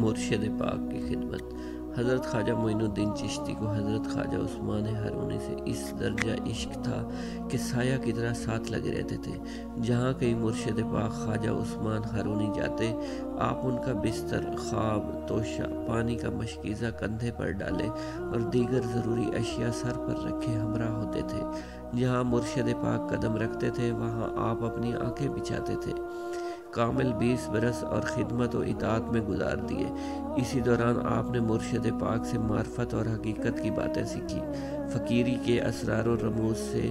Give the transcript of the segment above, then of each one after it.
मुर्शद पाक की खिदमत हज़रत ख्वाजा मोइनुद्दीन चिश्ती को हज़रत ख्वाजा उस्मान हरूनी से इस दर्जा इश्क था कि साया की तरह साथ लगे रहते थे जहाँ कई मुर्शद पाक ख्वाजा उस्मान हरूनी जाते आप उनका बिस्तर ख्वाब तोशा पानी का मशकीज़ा कंधे पर डाले और दीगर ज़रूरी अशिया सर पर रखे हमरा होते थे जहाँ मुर्शद पाक कदम रखते थे वहाँ आप अपनी आंखें बिछाते थे कामिल बीस बरस और ख़िदमत और इतात में गुजार दिए इसी दौरान आपने मुर्शद पाक से मार्फत और हकीकत की बातें सीखी फ़कीरी के असरार और रमूज से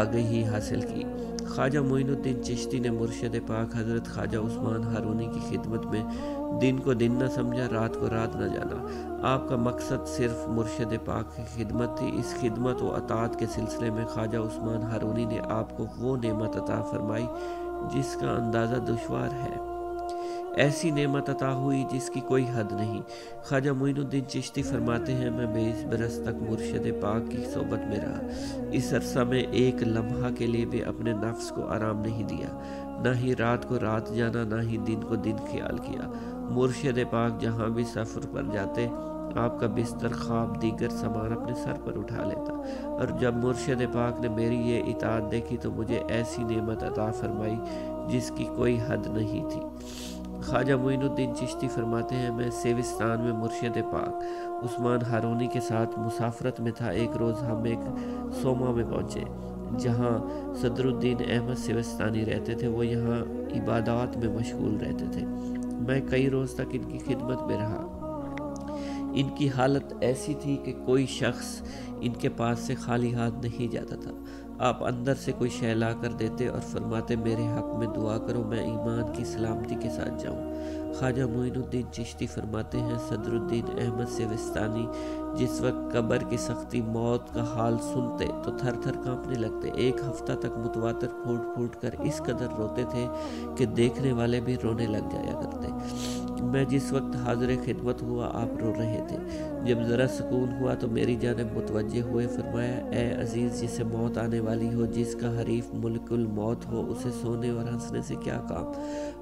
आगही हासिल की ख्वाजा मोइनुद्दीन चिश्ती ने मुर्शद पाक हज़रत ख्वाजा उस्मान हारूनी की खिदमत में दिन को दिन न समझा रात को रात न जाना आपका मकसद सिर्फ मुर्शद पाक की खिदमत थी इस खिदमत व अतात के सिलसिले में ख्वाजा उस्मान हारूनी ने आपको वो नेमत अता फरमाई जिसका अंदाज़ा दुशवार है ऐसी नेमत अता हुई जिसकी कोई हद नहीं ख्वाजा मोइनुद्दीन चिश्ती फरमाते हैं मैं बीस बरस तक मुर्शद पाक की सोबत में रहा इस अरसा में एक लम्हा के लिए भी अपने नफ्स को आराम नहीं दिया ना ही रात को रात जाना ना ही दिन को दिन ख्याल किया मुर्शद पाक जहाँ भी सफ़र पर जाते आपका बिस्तर ख्वाब दीगर सामान अपने सर पर उठा लेता और जब मुर्शद पाक ने मेरी ये इताद देखी तो मुझे ऐसी नेमत अदा फरमाई जिसकी कोई हद नहीं थी ख्वाजा मोइनुद्दीन चिश्ती फरमाते हैं मैं सेविस्तान में मुर्शद पाक उस्मान हारूनी के साथ मुसाफरत में था एक रोज़ हम एक सोमा में पहुँचे जहाँ सदरुद्दीन अहमद सेविस्तानी रहते थे वो यहाँ इबादत में मशगूल रहते थे मैं कई रोज़ तक इनकी खिदमत में रहा इनकी हालत ऐसी थी कि कोई शख्स इनके पास से खाली हाथ नहीं जाता था आप अंदर से कोई शह ला कर देते और फरमाते मेरे हक में दुआ करो मैं ईमान की सलामती के साथ जाऊँ ख्वाजा मोइनुद्दीन चिश्ती फरमाते हैं सदरुद्दीन अहमद सेविस्तानी जिस वक्त कब्र की सख्ती मौत का हाल सुनते तो थर थर कांपने लगते एक हफ्ता तक मुतवातर फूट फूट कर इस कदर रोते थे कि देखने वाले भी रोने लग जाया करते मैं जिस वक्त हाजिर खिदमत हुआ आप रो रहे थे जब ज़रा सुकून हुआ तो मेरी जानब मुतवजह हुए फरमाया ए अज़ीज़ जिसे मौत आने वाली हो जिसका हरीफ मुल्कुल मौत हो उसे सोने और हंसने से क्या काम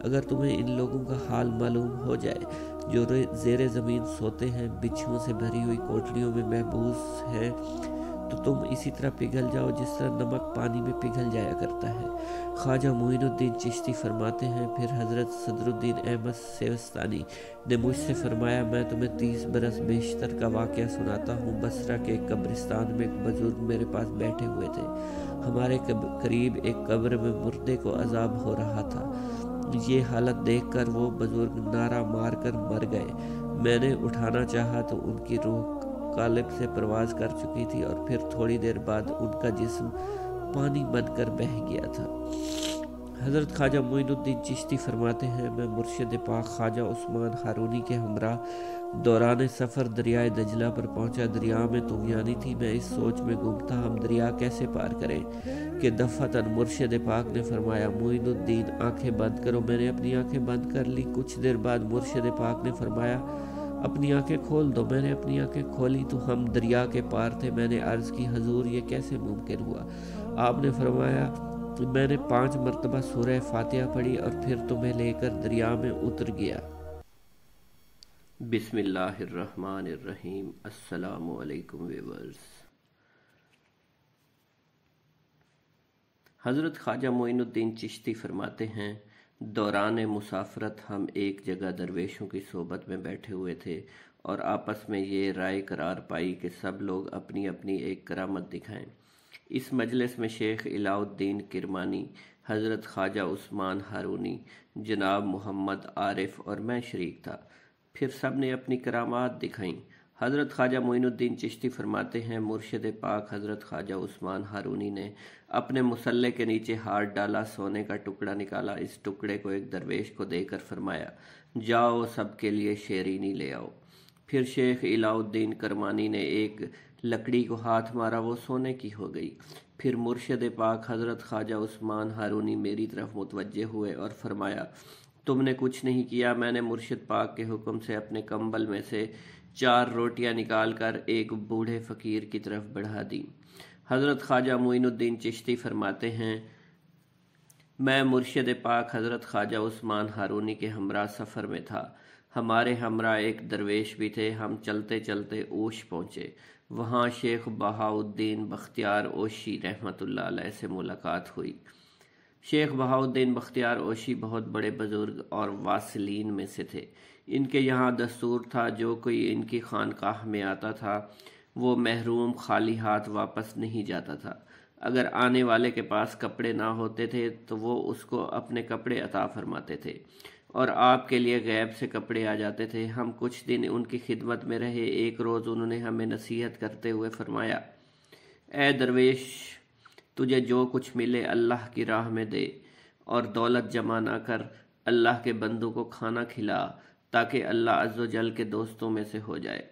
अगर तुम्हें इन लोगों का हाल मालूम हो जाए जो जेर ज़मीन सोते हैं बिछुओं से भरी हुई कोट गुठलियों में महबूस है तो तुम इसी तरह पिघल जाओ जिस तरह नमक पानी में पिघल जाया करता है ख्वाजा मोइनुद्दीन चिश्ती फरमाते हैं फिर हज़रत सदरुद्दीन अहमद सेवस्तानी ने मुझसे फरमाया मैं तुम्हें तीस बरस बेशतर का वाक़ सुनाता हूँ बसरा के एक कब्रिस्तान में एक बुज़ुर्ग मेरे पास बैठे हुए थे हमारे करीब एक कब्र में मुर्दे को अजाब हो रहा था ये हालत देखकर वो बुज़ुर्ग नारा मार कर मर गए मैंने उठाना चाहा तो उनकी रूह कालिब से प्रवास कर चुकी थी और फिर थोड़ी देर बाद उनका जिस्म पानी बनकर बह गया था हज़रत ख्वाजा मोइनुद्दीन चिश्ती फरमाते हैं मैं मुर्शद पाक ख्वाजा उस्मान हारूनी के हमरा दौरान सफ़र दरियाए दजला पर पहुंचा दरिया में तुमयानी थी मैं इस सोच में गुम था हम दरिया कैसे पार करें कि दफ़ातन मुर्शद पाक ने फरमाया मोइनुद्दीन आंखें बंद करो मैंने अपनी आंखें बंद कर ली कुछ देर बाद मुर्शद पाक ने फरमाया अपनी आंखें खोल दो मैंने अपनी आंखें खोली तो हम दरिया के पार थे मैंने अर्ज़ की हजूर ये कैसे मुमकिन हुआ आपने फरमाया मैंने पांच मरतबा सूरह फातिहा पढ़ी और फिर तुम्हें लेकर दरिया में उतर गया बिसमीम असलकम वेवर्स हज़रत ख्वाजा मोइनुद्दीन चिश्ती फरमाते हैं दौरान मुसाफरत हम एक जगह दरवेशों की सोबत में बैठे हुए थे और आपस में ये राय करार पाई कि सब लोग अपनी अपनी एक करामत दिखाएं इस मजलिस में शेख अलाउद्दीन किरमानी हज़रत ख्वाजा उस्मान हारूनी जनाब मोहम्मद आरिफ और मैं शरीक था फिर सब ने अपनी करामात दिखाई हज़रत ख्वाजा मोइनुद्दीन चिश्ती फरमाते हैं मुर्शद पाक हज़रत ख्वाजा उस्मान हारूनी ने अपने मुसल्ले के नीचे हाथ डाला सोने का टुकड़ा निकाला इस टुकड़े को एक दरवेश को देकर फरमाया जाओ सबके लिए शेरीनी ले आओ फिर शेख इलाउद्दीन करमानी ने एक लकड़ी को हाथ मारा वो सोने की हो गई फिर मुर्शद पाक हज़रत ख्वाजा उस्मान हारूनी मेरी तरफ मुतवजे हुए और फरमाया तुमने कुछ नहीं किया मैंने मुर्शद पाक के हुक्म से अपने कंबल में से चार रोटियां निकालकर एक बूढ़े फ़कीर की तरफ बढ़ा दी हज़रत ख्वाजा मोइनुद्दीन चिश्ती फरमाते हैं मैं मुर्शद पाक हज़रत ख्वाजा उस्मान हारूनी के हमरा सफ़र में था हमारे हमरा एक दरवेश भी थे हम चलते चलते ओश पहुँचे वहाँ शेख बहाउद्दीन बख्तियार ओशी रहमतुल्लाह से मुलाकात हुई शेख बहाउद्दीन बख्तियार ओशी बहुत बड़े बुज़ुर्ग और वासिलीन में से थे इनके यहाँ दस्तूर था जो कोई इनकी खानकाह में आता था वो महरूम खाली हाथ वापस नहीं जाता था अगर आने वाले के पास कपड़े ना होते थे तो वो उसको अपने कपड़े अता फरमाते थे और आपके लिए गैब से कपड़े आ जाते थे हम कुछ दिन उनकी खिदमत में रहे एक रोज़ उन्होंने हमें नसीहत करते हुए फरमाया ए दरवेश तुझे जो कुछ मिले अल्लाह की राह में दे और दौलत जमा ना कर अल्लाह के बंदों को खाना खिला ताकि अल्लाह अज्जल के दोस्तों में से हो जाए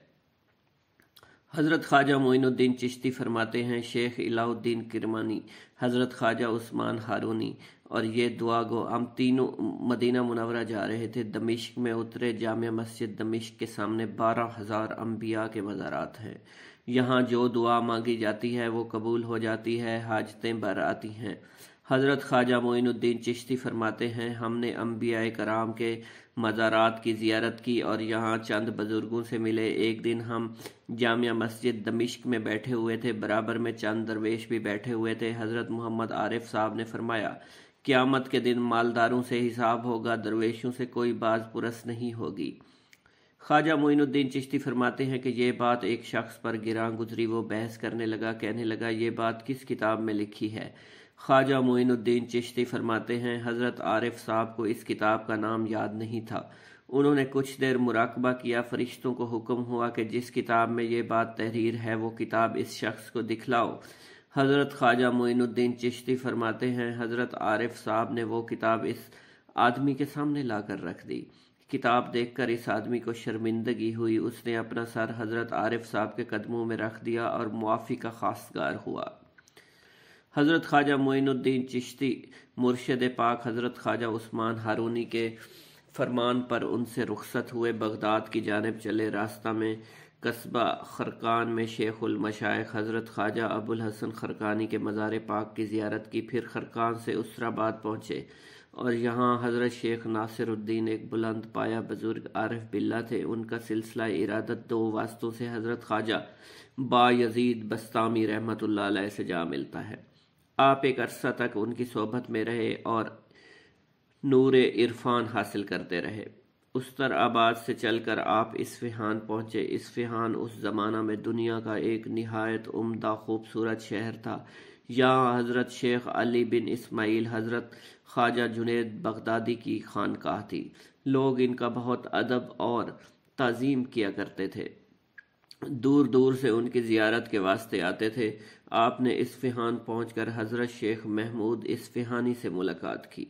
हज़रत ख्वाजा मोइनुद्दीन चिश्ती फरमाते हैं शेख इलाउद्दीन किरमानी हज़रत ख्वाजा उस्मान हारूनी और ये दुआ गो हम तीनों मदीना मुनवरा जा रहे थे दमिश्क में उतरे जाम मस्जिद दमिश्क के सामने बारह हज़ार अम्बिया के मज़ारात हैं यहाँ जो दुआ मांगी जाती है वो कबूल हो जाती है हाजतें बर आती हैं हज़रत ख्वाजा मोइनुद्दीन चिश्ती फरमाते हैं हमने अम्बिया कराम के मज़ारात की जियारत की और यहाँ चंद बुज़ुर्गों से मिले एक दिन हम जामिया मस्जिद दमिश्क में बैठे हुए थे बराबर में चंद दरवेश भी बैठे हुए थे हज़रत मोहम्मद आरिफ साहब ने फरमाया क़्यामत के दिन मालदारों से हिसाब होगा दरवेशों से कोई बाज पुरस नहीं होगी ख्वाजा मोइनुद्दीन चिश्ती फरमाते हैं कि यह बात एक शख्स पर गिरा गुजरी वो बहस करने लगा कहने लगा ये बात किस किताब में लिखी है ख्वाजा मोइनुद्दीन चिश्ती फरमाते हैं हज़रत आरिफ साहब को इस किताब का नाम याद नहीं था उन्होंने कुछ देर मुराकबा किया फरिश्तों को हुक्म हुआ कि जिस किताब में ये बात तहरीर है वो किताब इस शख्स को दिखलाओ हज़रत ख्वाजा मोइनुद्दीन चिश्ती फरमाते हैं हज़रत आरिफ साहब ने वो किताब इस आदमी के सामने ला कर रख दी किताब देखकर इस आदमी को शर्मिंदगी हुई उसने अपना सर हज़रत आरिफ साहब के कदमों में रख दिया और मुआफ़ी का खासगार हुआ हज़रत ख्वाजा मोइनुद्दीन चिश्ती मुर्शद पाक हज़रत ख्वाजा उस्मान हारूनी के फरमान पर उनसे रुखसत हुए बगदाद की जानब चले रास्ता में कस्बा खरकान में शेख शेखुलमशाइ हज़रत ख्वाजा अबुल हसन खरकानी के मज़ार पाक की जियारत की फिर खरकान से उसराबाद पहुँचे और यहाँ हज़रत शेख नासिरुद्दीन एक बुलंद पाया बुज़ुर्ग आरफ बिल्ला थे उनका सिलसिला इरादत दो वास्तों से हज़रत ख्वाजा बायजीद बस्तामी रहमत से जा मिलता है आप एक अरसा तक उनकी सोबत में रहे और नूर इरफान हासिल करते रहे उस्तर आबाद से चलकर आप इसफहान पहुँचे फिहान उस ज़माना में दुनिया का एक नहायत उम्दा खूबसूरत शहर था यहाँ हज़रत शेख अली बिन इस्माइल हज़रत ख्वाजा जुनेद बगदादी की खानकाह थी लोग इनका बहुत अदब और तज़ीम किया करते थे दूर दूर से उनकी ज़ियारत के वास्ते आते थे आपने इस्फिहान पहुंचकर हज़रत शेख महमूद इस्फिहानी से मुलाकात की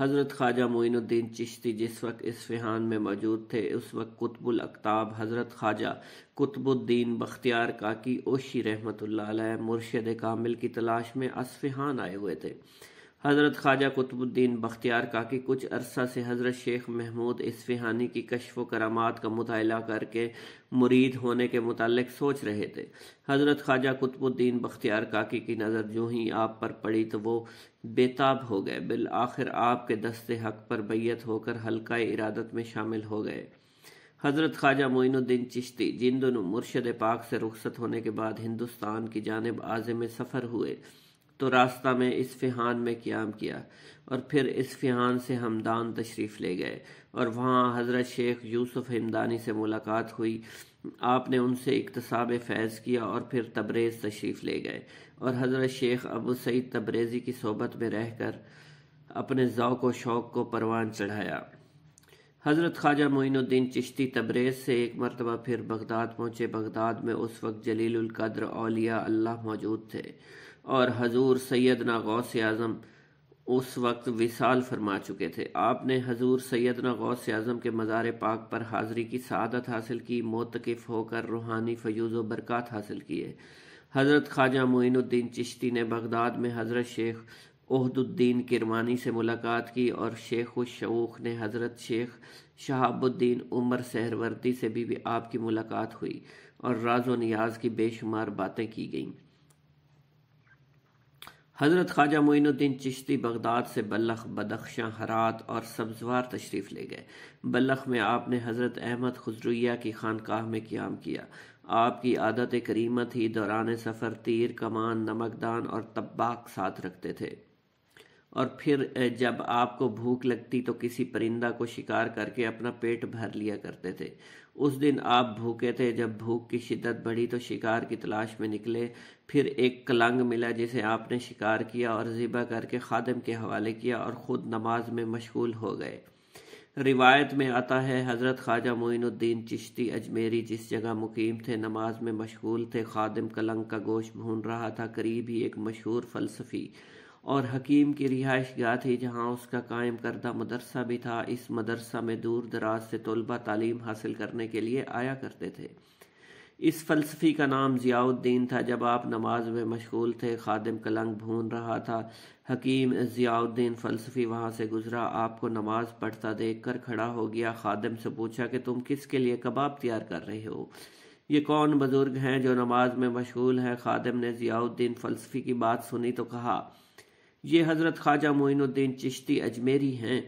हज़रत ख्वाजा मोइनुद्दीन चिश्ती जिस वक्त इस्फिहान में मौजूद थे उस वक्त कुतबुल अक्ताब हज़रत ख्वाजा कुतबुद्दीन बख्तियार काकी ओशी रहमत मुर्शद कामिल की तलाश में असफिहान आए हुए थे हज़रत ख्वाजा कुतुबुद्दीन बख्तियार काकी कुछ अरसा से हज़रत शेख महमूद इसफिहानी की कशफ करामात का मुताला करके मुरीद होने के मुतल सोच रहे थे हज़रत ख्वाजा कुतुबुद्दीन बख्तियार काकी की नज़र जो ही आप पर पड़ी तो वो बेताब हो गए बिल आखिर आपके दस्ते हक पर बैत होकर हल्का इरादत में शामिल हो गए हज़रत ख्वाजा मोइनुद्दीन चिश्ती जिन दोनों मुर्शद पाक से रुख्सत होने के बाद हिंदुस्तान की जानब आज़म सफ़र हुए तो रास्ता में इस फिहान में क्याम किया और फिर इस फिहान से हमदान तशरीफ़ ले गए और वहाँ हज़रत शेख यूसुफ हमदानी से मुलाकात हुई आपने उनसे इकतसाब फैज़ किया और फिर तबरेज़ तशरीफ़ ले गए और हज़रत शेख अबू सईद तबरेज़ी की सोबत में रह कर अपने ओक़ व शौक़ को परवान चढ़ाया हज़रत ख्वाजा मोइनुद्दीन चिश्ती तबरेज़ से एक मरतबा फिर बगदाद पहुँचे बगदाद में उस वक्त कद्र अलिया अल्लाह मौजूद थे और हजूर सैदना गौस आज़म उस वक्त विसाल फरमा चुके थे आपने हजूर सैदना गौस आज़म के मज़ार पाक पर हाज़िरी की सदत हासिल की मोतकफ़ होकर रूहानी फयूज़ बरक़ात हासिल किए हज़रत ख्वाजा मोइनुद्दीन चिश्ती ने बगदाद में हज़रत शेख ओहदुद्दीन किरमानी से मुलाकात की और शेख शूख ने हज़रत शेख शहाबुद्दीन उमर सहरवर्दी से भी, भी आपकी मुलाकात हुई और राज नियाज की बेशुमार बातें की गईं हज़रत ख्वाजा मोइनुद्दीन चिश्ती बगदाद से बल्लख बदख्शां हरात और सब्जवार तशरीफ़ ले गए बल्लख में आपने हज़रत अहमद खजरुया की खानकाह में क्याम किया आपकी आदत करीमत ही दौरान सफ़र तीर कमान नमकदान और तब्बाक साथ रखते थे और फिर जब आपको भूख लगती तो किसी परिंदा को शिकार करके अपना पेट भर लिया करते थे उस दिन आप भूखे थे जब भूख की शिद्दत बढ़ी तो शिकार की तलाश में निकले फिर एक कलंग मिला जिसे आपने शिकार किया और ज़िबा करके खादम के हवाले किया और ख़ुद नमाज में मशगूल हो गए रिवायत में आता है हज़रत ख्वाजा मोइनुद्दीन चिश्ती अजमेरी जिस जगह मुकीम थे नमाज में मशगूल थे खादम कलंग का गोश भून रहा था करीब ही एक मशहूर फ़लसफ़ी और हकीम की रिहाइश गाह थी जहाँ उसका कायम करदा मदरसा भी था इस मदरसा में दूर दराज से तलबा तालीम हासिल करने के लिए आया करते थे इस फ़लसफ़ी का नाम ज़ियाउद्दीन था जब आप नमाज में मशगूल थे खादिम कलंग भून रहा था हकीम ज़ियाउद्दीन फ़लसफ़ी वहाँ से गुज़रा आपको नमाज पढ़ता देख कर खड़ा हो गया खादिम से पूछा कि तुम किस के लिए कबाब तैयार कर रहे हो ये कौन बुज़ुर्ग हैं जो नमाज में मशगूल हैं खादिम ने ज़ियाउद्दीन फ़लसफ़ी की बात सुनी तो कहा ये हज़रत ख्वाजा मोइनुद्दीन चिश्ती अजमेरी हैं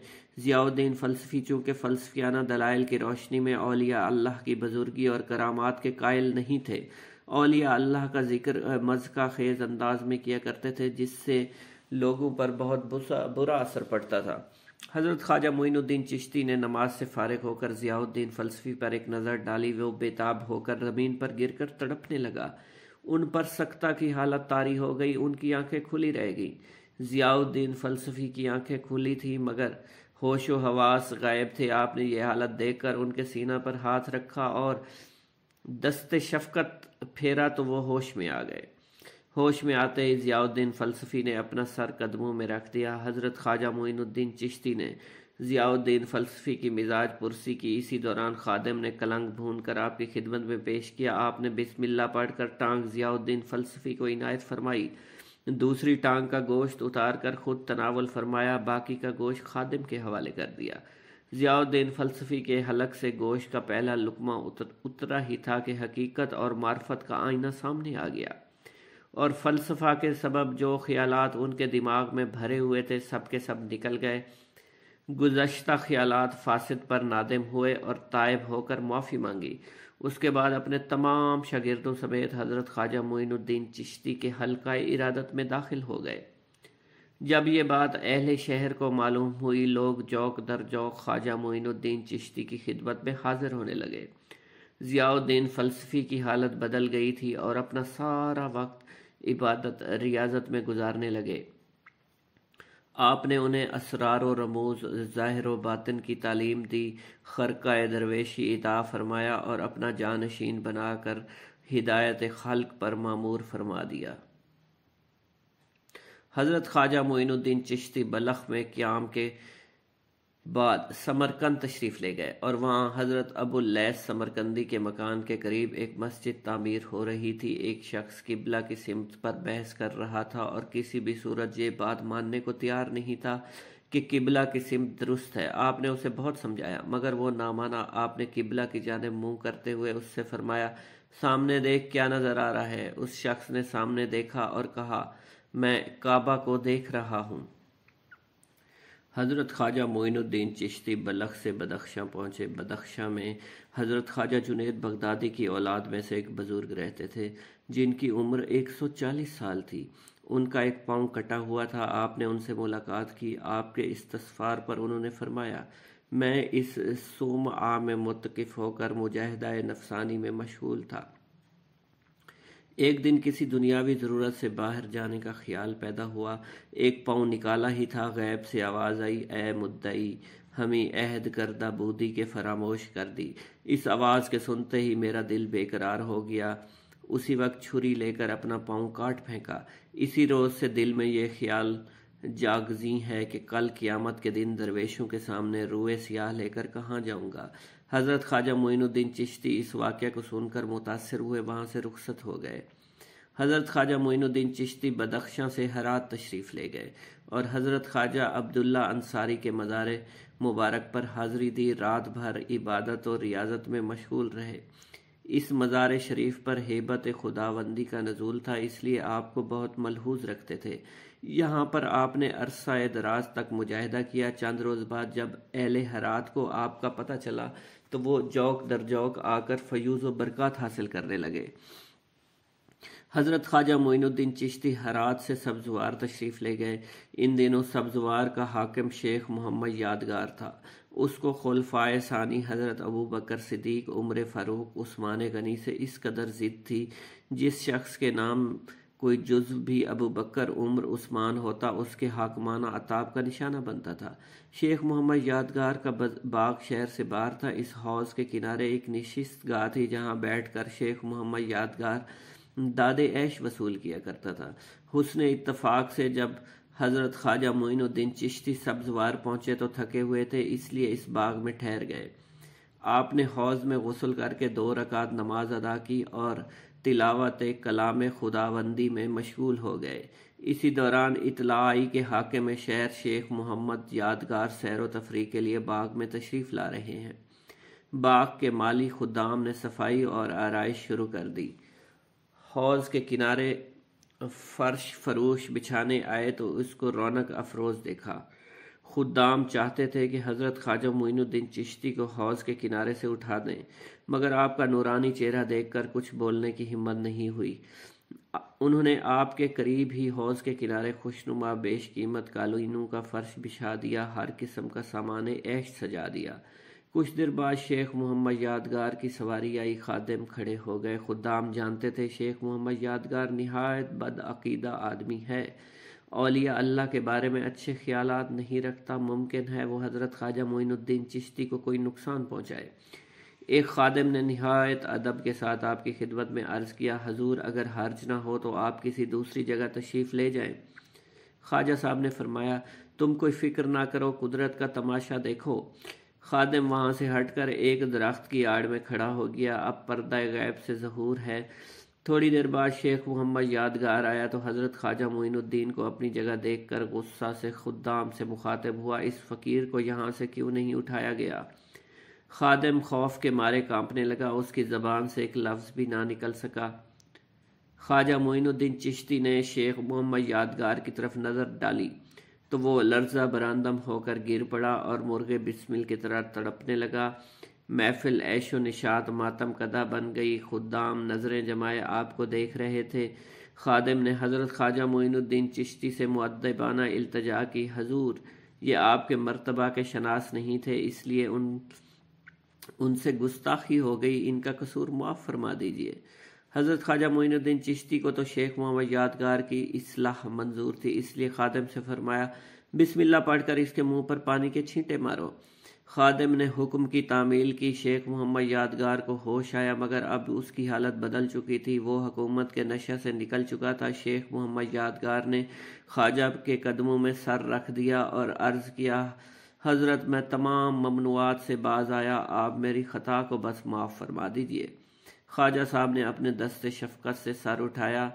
ज़ियाउद्दीन फ़लसफ़ी चूँकि फ़लसफियाना दलाइल की रोशनी में अलिया अल्लाह की बुजुर्गी और करामात के कायल नहीं थे अलिया अल्लाह का जिक्र मज़का खेज़ अंदाज में किया करते थे जिससे लोगों पर बहुत बुरा असर पड़ता था हज़रत ख्वाजा मोइनुद्दीन चिश्ती ने नमाज से फारग होकर ज़ियाउद्दीन फ़लसफ़ी पर एक नज़र डाली वो बेताब होकर ज़मीन पर कर तड़पने लगा उन पर सख्ता की हालत तारी हो गई उनकी आंखें खुली रह गईं जियाउद्दीन फलसफी की आंखें खुली थी मगर होश वहवास हवास गायब थे आपने यह हालत देखकर उनके सीना पर हाथ रखा और दस्त शफकत फेरा तो वो होश में आ गए होश में आते ही जियाउद्दीन फलसफी ने अपना सर कदमों में रख दिया हज़रत ख्वाजा मोइनुद्दीन चिश्ती ने जियाउद्दीन फलसफी की मिजाज पुरसी की इसी दौरान खादम ने कलंग भून कर आपकी खिदमत में पेश किया आपने बिस्मिल्ला पढ़कर टांग जियाउद्दीन फलसफी को इनायत फरमाई दूसरी टांग का गोश्त उतार कर खुद तनावल फरमाया बाकी का गोश्त खादिम के हवाले कर दिया ज़ियाउद्दीन फलसफी के हलक से गोश्त का पहला लुकमा उतर उतरा ही था कि हकीकत और मार्फत का आईना सामने आ गया और फलसफा के सबब जो ख्याल उनके दिमाग में भरे हुए थे सब के सब निकल गए गुजशत ख्याल फासद पर नादिम हुए और तायब होकर माफ़ी मांगी उसके बाद अपने तमाम शागिर्दों समेत हज़रत ख्वाजा मोइनुद्दीन चिश्ती के हल्का इरादत में दाखिल हो गए जब ये बात अहल शहर को मालूम हुई लोग जौक दर जौक ख्वाजा मोइनुद्दीन चिश्ती की खिदमत में हाजिर होने लगे ज़ियाउद्दीन फ़लसफ़ी की हालत बदल गई थी और अपना सारा वक्त इबादत रियाजत में गुजारने लगे आपने उन्हें असरार व रमूज ज़ाहिर व बातिन की तालीम दी खरका दरवेशी इता फरमाया और अपना जानशीन बनाकर हिदायत खल्क पर मामूर फरमा दिया हज़रत ख्वाजा मोइनुद्दीन चिश्ती बलख में क्याम के बाद समरकंद तशरीफ़ ले गए और वहाँ हज़रत लैस समरकंदी के मकान के करीब एक मस्जिद तामीर हो रही थी एक शख्स किबला की सिमत पर बहस कर रहा था और किसी भी सूरत ये बात मानने को तैयार नहीं था कि किबला की सिमत दुरुस्त है आपने उसे बहुत समझाया मगर वो ना माना आपने किबला की जानब मुँह करते हुए उससे फरमाया सामने देख क्या नज़र आ रहा है उस शख्स ने सामने देखा और कहा मैं काबा को देख रहा हूँ हज़रत ख्वाजा मोइनुद्दीन चिश्ती बलख से बदख्शां पहुँचे बदख्शां में हज़रत ख्वाजा जुनेद बगदादी की औलाद में से एक बुज़ुर्ग रहते थे जिनकी उम्र 140 साल थी उनका एक पाँव कटा हुआ था आपने उनसे मुलाकात की आपके इस तस्फार पर उन्होंने फरमाया मैं इस सोम आ में मुतकफ़ होकर मुजाहदा नफसानी में मशहूल था एक दिन किसी दुनियावी ज़रूरत से बाहर जाने का ख्याल पैदा हुआ एक पाँव निकाला ही था गैब से आवाज़ आई ए मुद्दई हमें अहद करदा बूदी के फरामोश कर दी इस आवाज़ के सुनते ही मेरा दिल बेकरार हो गया उसी वक्त छुरी लेकर अपना पाँव काट फेंका इसी रोज़ से दिल में ये ख्याल जागजी है कि कल क़ियामत के दिन दरवेशों के सामने रुए सियाह लेकर कहाँ जाऊँगा हज़रत ख्वाजा मोइनुद्दीन चिश्ती इस वाक़े को सुनकर मुतासर हुए वहाँ से रुखसत हो गए हज़रत ख्वाजा मोइनुद्दीन चिश्ती बदख्शां से हरात तशरीफ़ ले गए और हज़रत ख्वाजा अब्दुल्ला अंसारी के मज़ार मुबारक पर हाज़री दी रात भर इबादत और रियाजत में मशगूल रहे इस मज़ार शरीफ पर हेबत खुदाबंदी का नजूल था इसलिए आपको बहुत मलहूज रखते थे यहाँ पर आपने अरसा दराज तक मुजाहिदा किया चंद रोज़ बाद जब अहल हरात को आपका पता चला तो वो जौक दर जौक आकर फयूज़ व बरक़ात हासिल करने लगे हज़रत ख्वाजा मोइनुद्दीन चिश्ती हरात से सब्जवार तशरीफ़ ले गए इन दिनों सब्जवार का हाकिम शेख मोहम्मद यादगार था उसको खुलफाए सानी हज़रत अबू बकर सिद्दीक उम्र फ़ारूक उस्मान गनी से इस कदर ज़िद थी जिस शख्स के नाम कोई जुज्व भी अबू बकर उम्र उस्मान होता उसके हाकमाना अताब का निशाना बनता था शेख मोहम्मद यादगार का बाग शहर से बाहर था इस हौज़ के किनारे एक निशिस्त गाह थी जहाँ बैठ कर शेख मोहम्मद यादगार दादे ऐश वसूल किया करता था हुसन इतफाक़ से जब हज़रत ख्वाजा मोइनुद्दीन चिश्ती सब्जवार पहुँचे तो थके हुए थे इसलिए इस बाग में ठहर गए आपने हौज़ में गसल करके दो रकात नमाज अदा की और तिलावत कलाम खुदाबंदी में मशगूल हो गए इसी दौरान इतला आई हाक़े में शहर शेख मोहम्मद यादगार सैर व तफरी के लिए बाग में तशरीफ़ ला रहे हैं बाग के माली खुदाम ने सफाई और आरइश शुरू कर दी हौज़ के किनारे फर्श फरूश बिछाने आए तो उसको रौनक अफरोज़ देखा खुदाम चाहते थे कि हज़रत ख्वाजा मोइनुद्दीन चिश्ती को हौज के किनारे से उठा दें मगर आपका नूरानी चेहरा देखकर कुछ बोलने की हिम्मत नहीं हुई उन्होंने आपके करीब ही हौज के किनारे खुशनुमा बेश कीमत कालीनों का फर्श बिछा दिया हर किस्म का सामान ऐश सजा दिया कुछ देर बाद शेख मोहम्मद यादगार की सवारी आई खादिम खड़े हो गए खुदाम जानते थे शेख मोहम्मद यादगार नहायत बदअकीदा आदमी है अलिया अल्लाह के बारे में अच्छे ख्याल नहीं रखता मुमकिन है वो हज़रत ख्वाजा मोनुद्दीन चिश्ती को कोई नुकसान पहुँचाए एक खादम ने नहायत अदब के साथ आपकी खिदमत में अर्ज़ किया हजूर अगर हर्ज ना हो तो आप किसी दूसरी जगह तशरीफ़ ले जाएं ख्वाजा साहब ने फरमाया तुम कोई फ़िक्र ना करो कुदरत का तमाशा देखो खादम वहाँ से हटकर एक दरख्त की आड़ में खड़ा हो गया अब पर्दा गैब से जहूर है थोड़ी देर बाद शेख मोहम्मद यादगार आया तो हज़रत ख्वाजा मोइनुद्दीन को अपनी जगह देख कर गुस्सा से खुदाम से मुखातब हुआ इस फ़कीर को यहाँ से क्यों नहीं उठाया गया खादम खौफ के मारे कांपने लगा उसकी ज़बान से एक लफ्ज़ भी ना निकल सका ख्वाजा मोइनुद्दीन चिश्ती ने शेख मोहम्मद यादगार की तरफ नज़र डाली तो वो लर्जा बरानदम होकर गिर पड़ा और मुर्गे बिस्मिल की तरह तड़पने लगा महफिल ऐशो निशात मातम कदा बन गई खुदाम नज़रें जमाए आपको देख रहे थे खादिम ने हज़रत ख्वाजा मोइनुद्दीन चिश्ती से मुद्दबाना अल्तजा की हजूर ये आपके मरतबा के शनास नहीं थे इसलिए उन उनसे गुस्ताखी हो गई इनका कसूर माफ फरमा दीजिए हज़रत ख्वाजा मोइनुद्दीन चिश्ती को तो शेख मोहम्मद यादगार की असलाह मंजूर थी इसलिए खादिम से फरमाया बिस्मिल्लाह पढ़कर इसके मुंह पर पानी के छींटे मारो खादिम ने हुक्म की तामील की शेख मोहम्मद यादगार को होश आया मगर अब उसकी हालत बदल चुकी थी वो हकूमत के नशे से निकल चुका था शेख मोहम्मद यादगार ने ख्वाजा के कदमों में सर रख दिया और अर्ज़ किया हज़रत मैं तमाम ममनुआत से बाज आया आप मेरी ख़ता को बस माफ़ फरमा दीजिए ख्वाजा साहब ने अपने दस्त शफकत से सर उठाया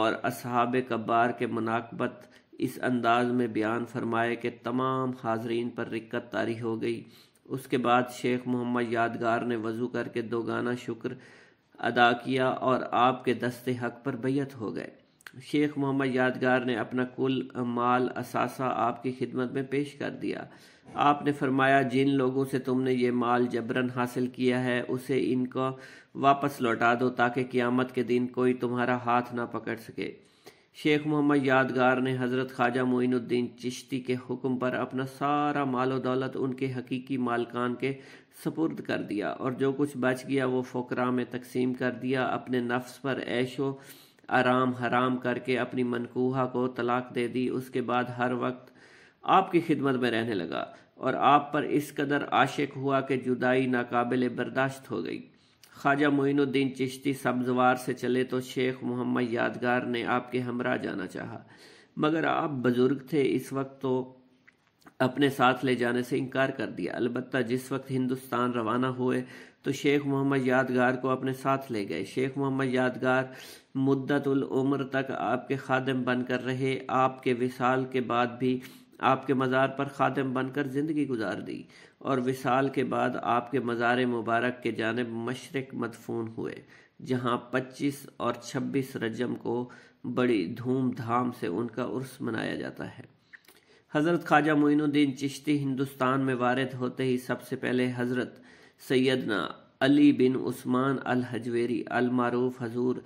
और असहाब कब्बार के मनाकबत इस अंदाज में बयान फरमाए कि तमाम हाजरीन पर रिक्कत तारी हो गई उसके बाद शेख मोहम्मद यादगार ने वज़ू करके दो गाना शुक्र अदा किया और आपके दस्ते हक पर बैत हो गए शेख मोहम्मद यादगार ने अपना कुल माल असासा आपकी खिदमत में पेश कर दिया आपने फरमाया जिन लोगों से तुमने ये माल जबरन हासिल किया है उसे इनको वापस लौटा दो ताकि क़्यामत के दिन कोई तुम्हारा हाथ ना पकड़ सके शेख मोहम्मद यादगार ने हज़रत ख्वाजा मोइनुद्दीन चिश्ती के हुक्म पर अपना सारा मालो दौलत उनके हकीकी मालकान के सपुर्द कर दिया और जो कुछ बच गया वो फ़करा में तकसीम कर दिया अपने नफ्स पर ऐशो आराम हराम करके अपनी मनकूहा को तलाक दे दी उसके बाद हर वक्त आपकी खिदमत में रहने लगा और आप पर इस कदर आशिक हुआ कि जुदाई नाकबिल बर्दाश्त हो गई ख्वाजा मोइनुद्दीन चिश्ती सब्जवार से चले तो शेख मोहम्मद यादगार ने आपके हमरा जाना चाहा मगर आप बुज़ुर्ग थे इस वक्त तो अपने साथ ले जाने से इनकार कर दिया अलबत् जिस वक्त हिंदुस्तान रवाना हुए तो शेख मोहम्मद यादगार को अपने साथ ले गए शेख मोहम्मद यादगार मुद्दतुल उम्र तक आपके खादम बनकर रहे आपके विशाल के बाद भी आपके मज़ार पर खादम बनकर ज़िंदगी गुजार दी और विशाल के बाद आपके मज़ार मुबारक के जानब मशरक मदफून हुए जहाँ 25 और 26 रजम को बड़ी धूमधाम से उनका उर्स मनाया जाता है हज़रत ख्वाजा मोइनुद्दीन चिश्ती हिंदुस्तान में वारद होते ही सबसे पहले हज़रत सैदना अली बिन उस्मान अल हजवेरी अल मारूफ हजूर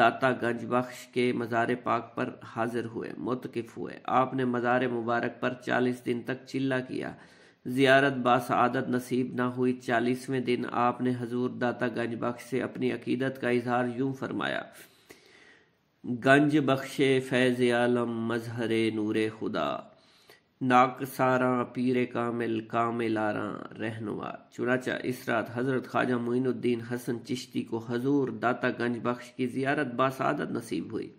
दाता गंज बख्श के मज़ार पाक पर हाजिर हुए मुतकफ़ हुए आपने मज़ार मुबारक पर चालीस दिन तक चिल्ला किया ज़ियारत बासदत नसीब ना हुई चालीसवें दिन आपने हजूर दाता गंज बख्श से अपनी अकीदत का इजहार यूं फरमाया गंज बख्शे फैज़ आलम मजहर नूर खुदा नाक सारा पीर कामिल कामिलारा रहनुमा चुनाचा इस रात हज़रत ख्वाजा मोइनुद्दीन हसन चिश्ती को हजूर दाता गंज बख्श की ज़ियारत बासदत नसीब हुई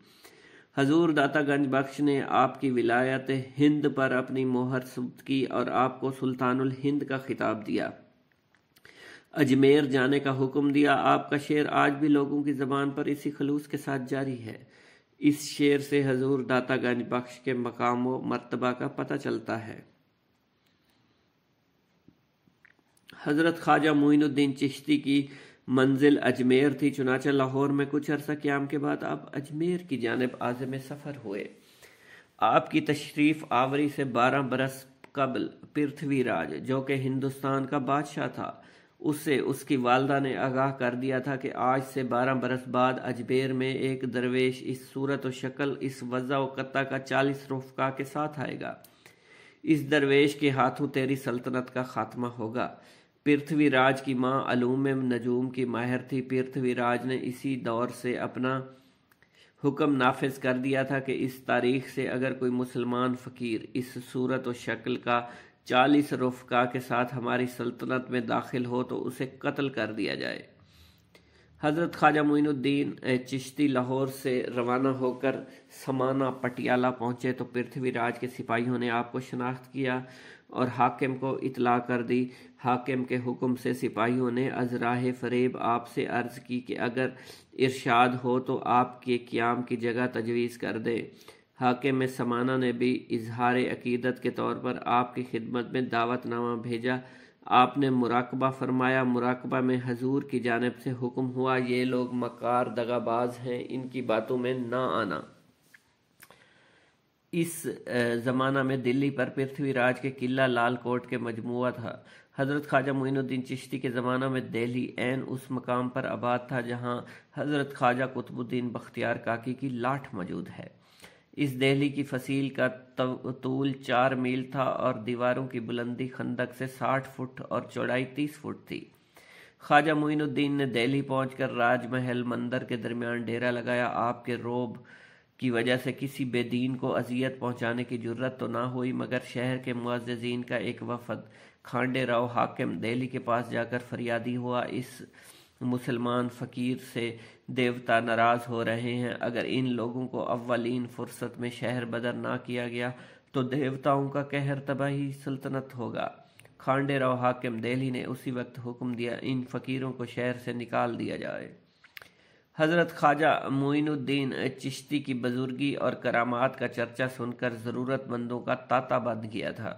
हजूर दातागंज बख्श ने आपकी विलायत हिंद पर अपनी मोहर सब्त की और आपको सुल्तानुल हिंद का खिताब दिया अजमेर जाने का हुक्म दिया आपका शेर आज भी लोगों की ज़बान पर इसी खलूस के साथ जारी है इस शेर से हजूर दातागंज बख्श के मकाम व मरतबा का पता चलता है हज़रत ख्वाजा मोइनुद्दीन चिश्ती की मंजिल अजमेर थी चुनाचा लाहौर में कुछ अरसा क्याम के बाद आप अजमेर की जानब आजम सफ़र हुए आपकी तशरीफ़ आवरी से बारह बरस कबल पृथ्वीराज जो कि हिंदुस्तान का बादशाह था उससे उसकी वालदा ने आगाह कर दिया था कि आज से बारह बरस बाद अजमेर में एक दरवेश इस सूरत व शक्ल इस वज़ा व कत्ता का चालीस रुफका के साथ आएगा इस दरवेश के हाथों तेरी सल्तनत का खात्मा होगा पृथ्वीराज की माँ अलूम नजूम की माहिर थी पृथ्वीराज ने इसी दौर से अपना हुक्म नाफिज कर दिया था कि इस तारीख से अगर कोई मुसलमान फ़कीर इस सूरत और शक्ल का चालीस रुफका के साथ हमारी सल्तनत में दाखिल हो तो उसे कत्ल कर दिया जाए हज़रत ख्वाजा मोइनुद्दीन चिश्ती लाहौर से रवाना होकर समाना पटियाला पहुँचे तो पृथ्वीराज के सिपाहियों ने आपको शनाख्त किया और हाकिम को इतला कर दी हाकिम के हुक्म से सिपाहियों ने अजराह फरेब आपसे अर्ज़ की कि अगर इरशाद हो तो आपके क्याम की जगह तजवीज़ कर दें हाकिम समाना ने भी इजहार अकीदत के तौर पर आपकी खिदमत में दावतनामा भेजा आपने मुराकबा फरमाया मुराकबा में हजूर की जानब से हुक्म हुआ ये लोग मकार दगाबाज हैं इनकी बातों में ना आना इस ज़माना में दिल्ली पर पृथ्वीराज के किला लाल कोट के मजमुआ था हज़रत ख्वाजा मोइनुद्दीन चिश्ती के ज़माना में दिल्ली एन उस मकाम पर आबाद था जहाँ हज़रत ख्वाजा कुतुबुद्दीन बख्तियार काकी की लाठ मौजूद है इस दिल्ली की फसील का तूल चार मील था और दीवारों की बुलंदी खंदक से साठ फुट और चौड़ाई तीस फुट थी ख्वाजा मोइनुद्दीन ने दहली पहुंचकर राजमहल मंदिर के दरमियान डेरा लगाया आपके रोब की वजह से किसी बेदीन को अजियत पहुंचाने की जरूरत तो ना हुई मगर शहर के मुआजीन का एक वफद खांडे राव हाकिम दिल्ली के पास जाकर फरियादी हुआ इस मुसलमान फ़कीर से देवता नाराज़ हो रहे हैं अगर इन लोगों को अवलिन फुर्सत में शहर बदर ना किया गया तो देवताओं का कहर तबाही सल्तनत होगा खांडे राव हाकिम दिल्ली ने उसी वक्त हुक्म दिया इन फ़कीरों को शहर से निकाल दिया जाए हज़रत ख्वाजा मोइनुद्दीन चिश्ती की बुजुर्गी और करामात का चर्चा सुनकर ज़रूरतमंदों का तांता बंद किया था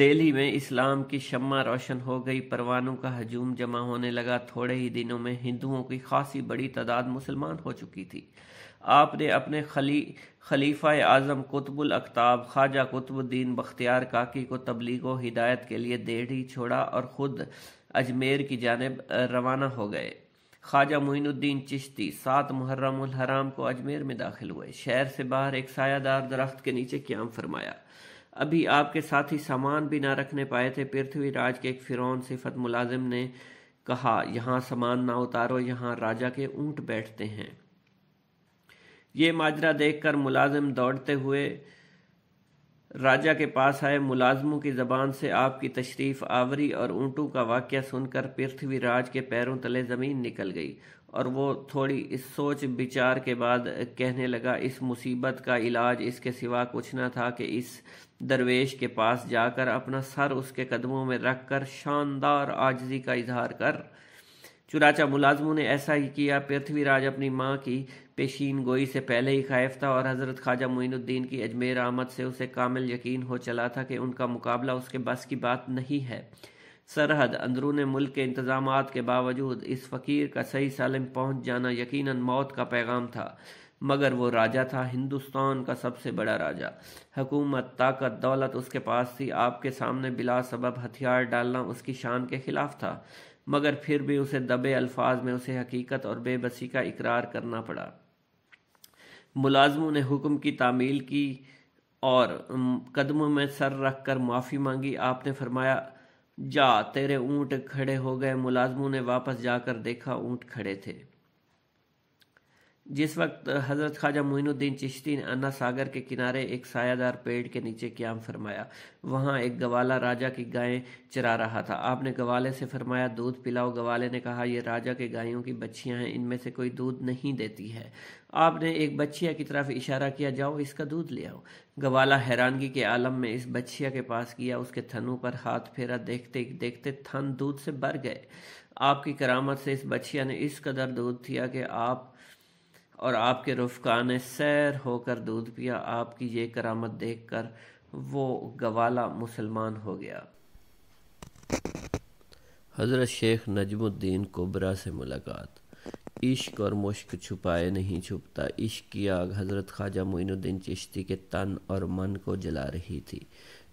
दिल्ली में इस्लाम की शम्मा रोशन हो गई परवानों का हजूम जमा होने लगा थोड़े ही दिनों में हिंदुओं की खासी बड़ी तादाद मुसलमान हो चुकी थी आपने अपने खली खलीफा आज़म कुतबुल अख्ताब ख्वाजा कुतुबुद्दीन बख्तियार काकी को तबलीग व हिदायत के लिए देढ़ी छोड़ा और ख़ुद अजमेर की जानब रवाना हो गए ख्वाजा मोहिनुद्दीन चिश्ती सात मुहर्रम हराम को अजमेर में दाखिल हुए शहर से बाहर एक सायादार दरख्त के नीचे क्याम फरमाया अभी आपके साथ ही सामान भी ना रखने पाए थे पृथ्वीराज के एक फिरौन सिफत मुलाजिम ने कहा यहाँ सामान ना उतारो यहाँ राजा के ऊँट बैठते हैं ये माजरा देखकर मुलाजिम दौड़ते हुए राजा के पास आए मुलाजमों की जबान से आपकी तशरीफ़ आवरी और ऊँटों का वाक्य सुनकर पृथ्वीराज के पैरों तले ज़मीन निकल गई और वो थोड़ी इस सोच विचार के बाद कहने लगा इस मुसीबत का इलाज इसके सिवा कुछ न था कि इस दरवेश के पास जाकर अपना सर उसके कदमों में रख कर शानदार आजजी का इजहार कर चुराचा मुलाजमों ने ऐसा ही किया पृथ्वीराज अपनी माँ की पेशीन गोई से पहले ही खाइफ था और हज़रत ख्वाजा मोइनुद्दीन की अजमेर आमद से उसे कामिल यकीन हो चला था कि उनका मुकाबला उसके बस की बात नहीं है सरहद अंदरून मुल्क के इंतजाम के बावजूद इस फ़कीर का सही सालम पहुंच जाना यकीन मौत का पैगाम था मगर वो राजा था हिंदुस्तान का सबसे बड़ा राजा हकूमत ताकत दौलत उसके पास थी आपके सामने बिला सबब हथियार डालना उसकी शान के खिलाफ था मगर फिर भी उसे दबे अल्फाज में उसे हकीकत और बेबसी का इकरार करना पड़ा मुलाजमों ने हुक्म की तामील की और कदमों में सर रख कर माफ़ी मांगी आपने फरमाया जा तेरे ऊँट खड़े हो गए मुलाजमों ने वापस जाकर देखा ऊँट खड़े थे जिस वक्त हज़रत ख्वाजा मोइनुद्दीन चिश्ती ने अन्ना सागर के किनारे एक सायादार पेड़ के नीचे क्याम फरमाया वहाँ एक गवाला राजा की गायें चरा रहा था आपने गवाले से फरमाया दूध पिलाओ गवाले ने कहा यह राजा के गायों की बच्चियाँ हैं इनमें से कोई दूध नहीं देती है आपने एक बच्चिया की तरफ इशारा किया जाओ इसका दूध ले आओ गवाला हैरानगी के आलम में इस बच्चिया के पास गया उसके थनों पर हाथ फेरा देखते देखते थन दूध से भर गए आपकी करामत से इस बच्चिया ने इस कदर दूध दिया कि आप और आपके रफका ने सैर होकर दूध पिया आपकी ये करामत देखकर वो गवाला मुसलमान हो गया हज़रत शेख नजमुद्दीन कोबरा से मुलाकात इश्क और मुश्क छुपाए नहीं छुपता इश्क की आग हज़रत ख्वाजा मोइनुद्दीन चिश्ती के तन और मन को जला रही थी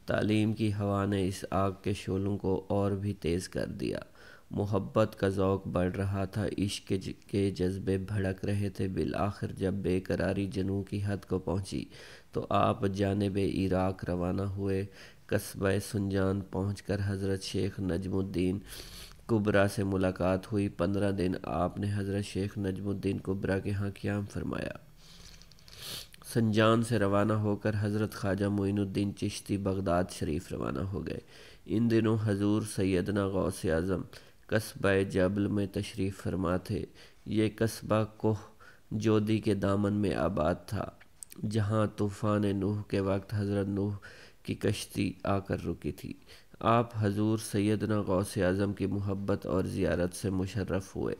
तालीम की हवा ने इस आग के शोलों को और भी तेज़ कर दिया मोहब्बत का जौक बढ़ रहा था इश्क के जज्बे भड़क रहे थे आखिर जब बेकरारी जनू की हद को पहुंची तो आप जानब इराक रवाना हुए कस्बे सुनजान पहुँच कर हज़रत शेख नजमुद्दीन कुबरा से मुलाकात हुई पंद्रह दिन आपने हज़रत शेख नजमुद्दीन कुबरा के यहाँ क्याम फरमाया सन्जान से रवाना होकर हज़रत ख्वाजा मोइनुद्दीन चिश्ती बगदाद शरीफ रवाना हो गए इन दिनों हजूर सैदना गौस आज़म कस्बा जबल में तशरीफ़ फरमा थे ये कस्बा कोह जोदी के दामन में आबाद था जहाँ तूफ़ान नूह के वक्त हज़रत नूह की कश्ती आकर रुकी थी आप हजूर सैदना से आज़म की मोहब्बत और ज़ियारत से मुशर्रफ हुए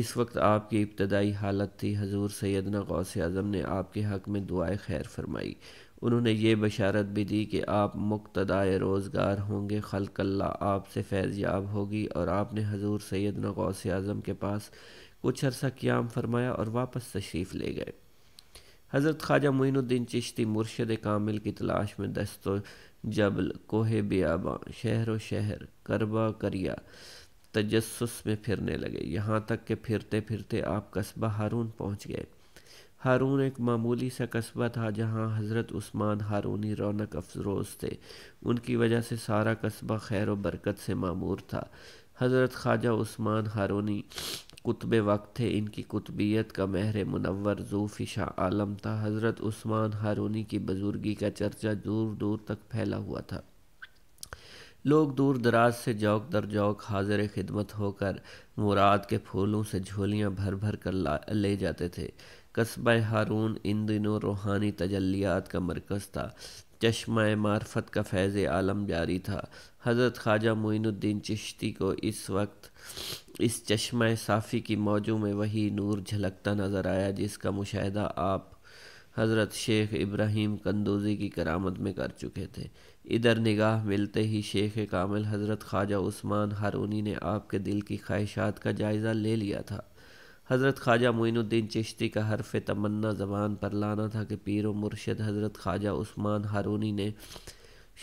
इस वक्त आपकी इब्तदाई हालत थी हजूर सैदना से आज़म ने आपके हक़ में दुआ खैर फरमाई उन्होंने ये बशारत भी दी कि आप मुक्तदाय रोज़गार होंगे खलकल्ला आपसे फैज़ याब होगी और आपने हजूर सैद नगौस आज़म के पास कुछ अरसा क्याम फरमाया और वापस तशरीफ़ ले गए हज़रत ख्वाजा मोइनुद्दीन चिश्ती मुर्शद कामिल की तलाश में दस्तो जबल कोहे बियाबा शहर व शहर करबा करिया तजस्स में फिरने लगे यहाँ तक कि फिरते फिरते आप कस्बा हारून पहुँच गए हारून एक मामूली सा कस्बा था जहाँ हज़रत उस्मान हारूनी रौनक अफरोज़ थे उनकी वजह से सारा कस्बा खैर बरकत से मामूर था हज़रत ख्वाजा उस्मान हारूनी कुतब वक्त थे इनकी कुतबियत का महर मुनवर जूफिशा आलम था हज़रत उस्मान हारूनी की बुजुर्गी का चर्चा दूर दूर तक फैला हुआ था लोग दूर दराज से जौक दर जौक हाजिर खिदमत होकर मुराद के फूलों से झोलियाँ भर भर कर ले जाते थे कस्बा हारून इन दिनों रूहानी तजलियात का मरकज़ था चश्मा मार्फत का फैज़ आलम जारी था हज़रत ख्वाजा मोइनुद्दीन चिश्ती को इस वक्त इस चश्मा साफ़ी की मौजू में वही नूर झलकता नज़र आया जिसका मुशाह आप हज़रत शेख इब्राहिम कंदोजी की करामत में कर चुके थे इधर निगाह मिलते ही शेख कामिल हज़रत ख्वाजा उस्मान हारूनी ने आपके दिल की ख्वाहिशात का जायज़ा ले लिया था हज़रत ख्वाजा मोइनुद्दीन चिश्ती का हरफ तमन्ना ज़बान पर लाना था कि पीर व मुर्शद हज़रत ख्वाजा उस्मान हारूनी ने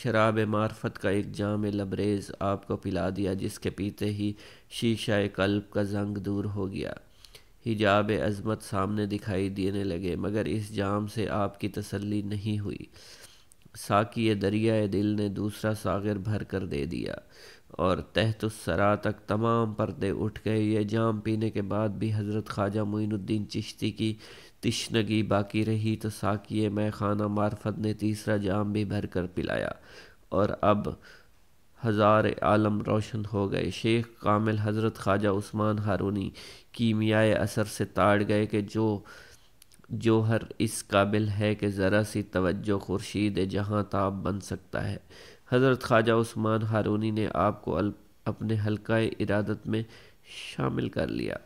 शराब मार्फत का एक जाम लबरेज़ आपको पिला दिया जिसके पीते ही शीशा कल्ब का जंग दूर हो गया हिजाब अजमत सामने दिखाई देने लगे मगर इस जाम से आपकी तसल्ली नहीं हुई साकी दरिया दिल ने दूसरा सागर भर कर दे दिया और सरा तक तमाम पर्दे उठ गए ये जाम पीने के बाद भी हज़रत ख्वाजा मोइनुद्दीन चिश्ती की तिश्नगी बाकी रही तो साकिए मै खाना मार्फत ने तीसरा जाम भी भर कर पिलाया और अब हज़ार आलम रोशन हो गए शेख कामिल हज़रत ख्वाजा उस्मान हारूनी कीमियाए असर से ताड़ गए कि जो जोहर इस काबिल है कि ज़रा सी तवज्जो खुर्शीद जहाँ ताब बन सकता है हज़रत ख्वाजा उस्मान हारूनी ने आपको अपने हल्का इरादत में शामिल कर लिया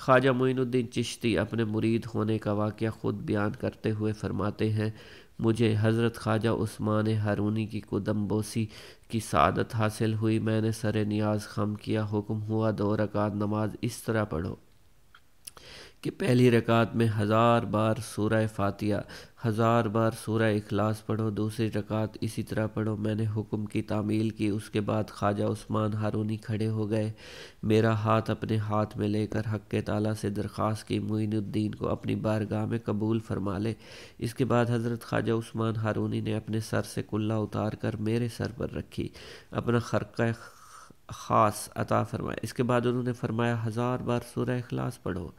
ख्वाजा मोइनुद्दीन चिश्ती अपने मुरीद होने का वाक़ ख़ुद बयान करते हुए फरमाते हैं मुझे हज़रत ख्वाजा उस्मान हारूनी की कुदम्बोसी की सादत हासिल हुई मैंने सर नियाज खम किया हुक्म हुआ दो रकात नमाज इस तरह पढ़ो कि पहली रकात में हज़ार बार सूरह फातिया हज़ार बार सूरह इखलास पढ़ो दूसरी रकात इसी तरह पढ़ो मैंने हुक्म की तामील की उसके बाद ख्वाजा उस्मान हारूनी खड़े हो गए मेरा हाथ अपने हाथ में लेकर हक ताला से दरख्वास्त की मुइनुद्दीन को अपनी बारगाह में कबूल फरमा ले इसके बाद हज़रत ख्वाजा उस्मान हारूनी ने अपने सर से कुल्ला उतार कर मेरे सर पर रखी अपना खरका ख़ास अता फरमाया इसके बाद उन्होंने फरमाया हज़ार बार सूर्य अखलास पढ़ो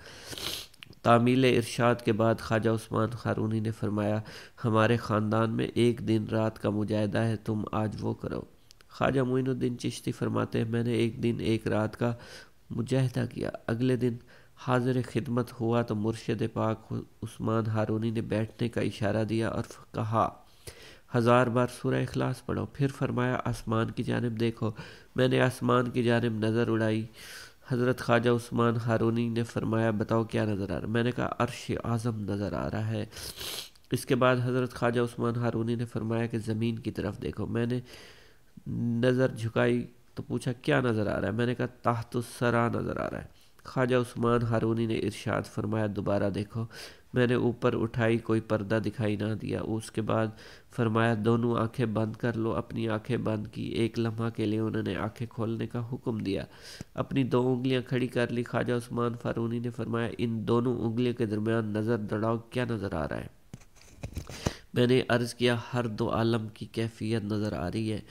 तामील इरशाद के बाद ख्वाजा उस्मान खारूनी ने फरमाया हमारे ख़ानदान में एक दिन रात का मुजाहिदा है तुम आज वो करो ख्वाजा मोइनुद्दीन चिश्ती फरमाते हैं मैंने एक दिन एक रात का मुजाहिदा किया अगले दिन हाजिर खिदमत हुआ तो मुर्शद पाक उस्मान हारूनी ने बैठने का इशारा दिया और कहा हज़ार बार सूर्य अखलास पढ़ो फिर फरमाया आसमान की जानब देखो मैंने आसमान की जानब नज़र उड़ाई हज़रत ख्वाजा उस्मान हारूनी ने फरमाया बताओ क्या नज़र आ रहा मैंने कहा अरश आज़म नज़र आ रहा है इसके बाद हज़रत ख्वाजा उस्मान हारूनी ने फरमाया कि ज़मीन की तरफ देखो मैंने नज़र झुकाई तो पूछा क्या नज़र आ रहा है मैंने कहा ताहत सरा नज़र आ रहा है ख्वाजा उस्मान हारूनी ने इरशाद फरमाया दोबारा देखो मैंने ऊपर उठाई कोई पर्दा दिखाई ना दिया उसके बाद फरमाया दोनों आंखें बंद कर लो अपनी आंखें बंद की एक लम्हा के लिए उन्होंने आंखें खोलने का हुक्म दिया अपनी दो उंगलियां खड़ी कर ली ख्वाजा उस्मान फारूनी ने फरमाया इन दोनों उंगलियों के दरमियान नज़र दड़ाओ क्या नज़र आ रहा है मैंने अर्ज़ किया हर दो आलम की कैफियत नज़र आ रही है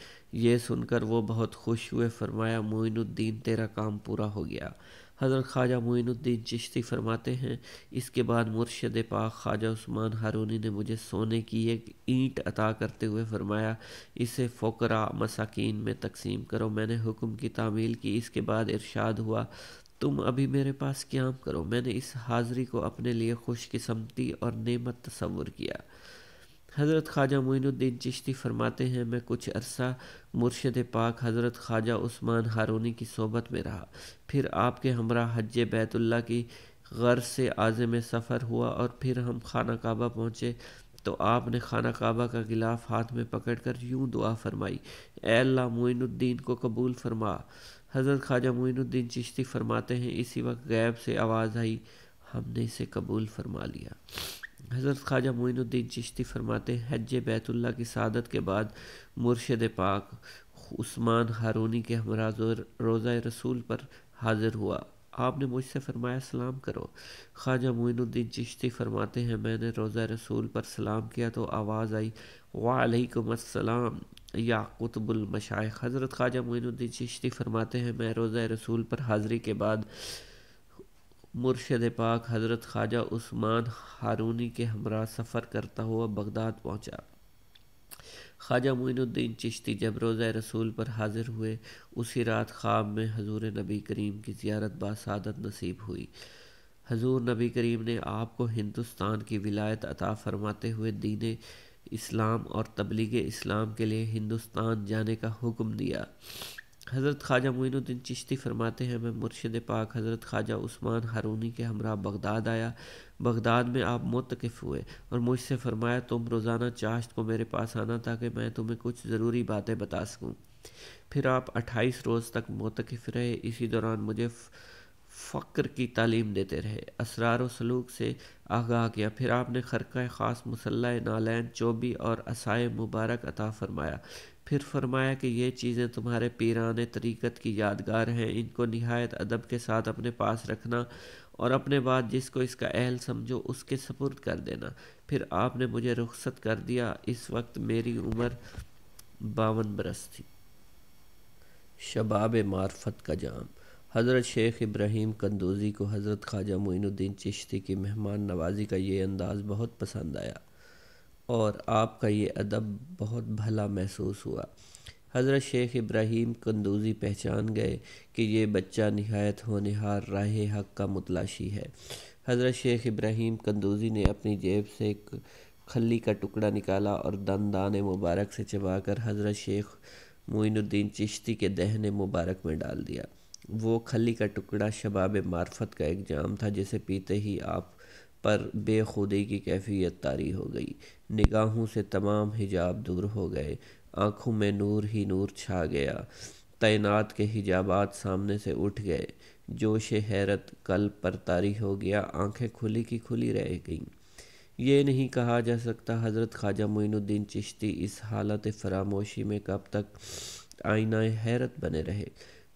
ये सुनकर वो बहुत खुश हुए फरमाया मोइनुद्दीन तेरा काम पूरा हो गया हज़रत ख्वाजा मोइनुद्दीन चिश्ती फरमाते हैं इसके बाद मुर्शद पाक ख्वाजा उस्मान हारूनी ने मुझे सोने की एक ईंट अता करते हुए फरमाया इसे फोकरा मसाकिन में तकसीम करो मैंने हुक्म की तामील की इसके बाद इरशाद हुआ तुम अभी मेरे पास क्याम करो मैंने इस हाज़री को अपने लिए खुशकस्मती और नेमत तस्वुर किया हज़रत ख्वाजा मोइनुद्दीन चिश्ती फरमाते हैं मैं कुछ अरसा मुर्शद पाक हज़रत ख्वाजा उस्मान हारूनी की सोबत में रहा फिर आपके हमरा हज बैतुल्ला की गर्ज से आज़म सफ़र हुआ और फिर हम खाना काबा पहुँचे तो आपने खाना काबा का गिलाफ हाथ में पकड़ कर यूँ दुआ फरमाई एल्ला मोइनुद्दीन को कबूल फरमा हज़रत ख्वाजा मोइनुद्दीन चिश्ती फरमाते हैं इसी वक्त गैब से आवाज़ आई हमने इसे कबूल फरमा लिया हज़रत ख्वाजा मोइनुद्दीन चिश्ती फरमाते हैं हज बैतुल्ला की सादत के बाद मुर्शद पाक उस्मान हारूनी के हमराज और रोज़ा रसूल पर हाजिर हुआ आपने मुझसे फरमाया सलाम करो ख्वाजा मोइनुद्दीन चिश्ती फरमाते हैं मैंने रोज़ा रसूल पर सलाम किया तो आवाज़ आई वालेकुम अस्सलाम या कुतबुल मशाइ हज़रत ख्वाजा मोइनुद्दीन चिश्ती फरमाते हैं मैं रोज़ा रसूल पर हाज़री के बाद मुर्शद पाक हज़रत ख्वाजा उस्मान हारूनी के हमरा सफ़र करता हुआ बगदाद पहुंचा। ख्वाजा मोइनुद्दीन चिश्ती जब रोज़ रसूल पर हाज़िर हुए उसी रात ख्वाब में हजूर नबी करीम की ज़्यारत बासादत नसीब हुई हजूर नबी करीम ने आपको हिंदुस्तान की विलायत अता फरमाते हुए दीन इस्लाम और तबलीग इस्लाम के लिए हिंदुस्तान जाने का हुक्म दिया हज़रत ख्वाजा मोइनुद्दीन चिश्ती फरमाते हैं मैं मुर्शद पाक हज़रत ख्वाजा उस्मान हारूनी के हमरा बगदाद आया बगदाद में आप मुतकफ़ हुए और मुझसे फरमाया तुम रोज़ाना चाश्त को मेरे पास आना ताकि मैं तुम्हें कुछ ज़रूरी बातें बता सकूँ फिर आप अट्ठाईस रोज़ तक मुतकफ़ रहे इसी दौरान मुझे फ... फ़क्र की तालीम देते रहे असरार व सलूक से आगाह किया फिर आपने खरका ख़ास मुसल्ला नालैन चौबी और असाय मुबारक अता फरमाया फिर फरमाया कि ये चीज़ें तुम्हारे पीरान तरीक़त की यादगार हैं इनको नहायत अदब के साथ अपने पास रखना और अपने बाद जिसको इसका अहल समझो उसके सपुर्द कर देना फिर आपने मुझे रुखसत कर दिया इस वक्त मेरी उम्र बावन बरस थी शबाब मार्फत का जाम हज़रत शेख इब्राहिम कंदोज़ी को हज़रत ख्वाजा मोइनुद्दीन चिश्ती की मेहमान नवाजी का ये अंदाज़ बहुत पसंद आया और आपका ये अदब बहुत भला महसूस हुआ हज़रत शेख इब्राहिम कंदोजी पहचान गए कि ये बच्चा नहायत होनहार राह हक का मुतलाशी है हज़रत शेख इब्राहिम कंदोजी ने अपनी जेब से एक खली का टुकड़ा निकाला और दंदान मुबारक से चबाकर हज़रत शेख मोइनुद्दीन चिश्ती के दहने मुबारक में डाल दिया वो खली का टुकड़ा शबाब मार्फत का एक जाम था जिसे पीते ही आप पर बेखुदी की कैफियत तारी हो गई निगाहों से तमाम हिजाब दूर हो गए आँखों में नूर ही नूर छा गया तैनात के हिजाबात सामने से उठ गए जोश हैरत कल पर तारी हो गया आंखें खुली की खुली रह गईं ये नहीं कहा जा सकता हज़रत ख्वाजा मोइनुद्दीन चिश्ती इस हालत फरामोशी में कब तक आईना हैरत बने रहे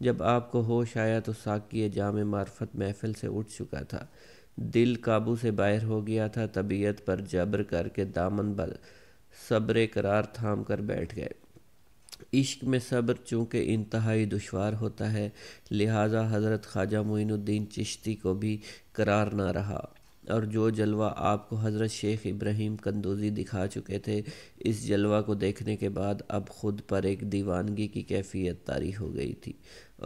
जब आपको होश आया तो साकी जाम मार्फत महफिल से उठ चुका था दिल काबू से बाहर हो गया था तबीयत पर जबर करके दामन बल सब्र करार थाम कर बैठ गए इश्क में सब्र चूँकि इंतहाई दुशवार होता है लिहाजा हज़रत ख्वाजा मोइनुद्दीन चिश्ती को भी करार ना रहा और जो जलवा आपको हज़रत शेख इब्राहिम कंदूजी दिखा चुके थे इस जलवा को देखने के बाद अब खुद पर एक दीवानगी की कैफियत तारी हो गई थी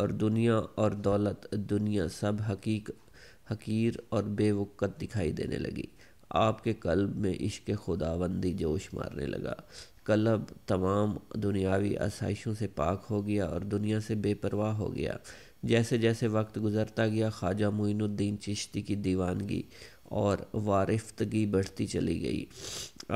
और दुनिया और दौलत दुनिया सब हकीक हकीर और बेवक़्त दिखाई देने लगी आपके कल्ब में इश्क खुदाबंदी जोश मारने लगा कलब तमाम दुनियावी आसाइशों से पाक हो गया और दुनिया से बेपरवाह हो गया जैसे जैसे वक्त गुजरता गया ख्वाजा मुइनुद्दीन चिश्ती की दीवानगी और वारफ्तगी बढ़ती चली गई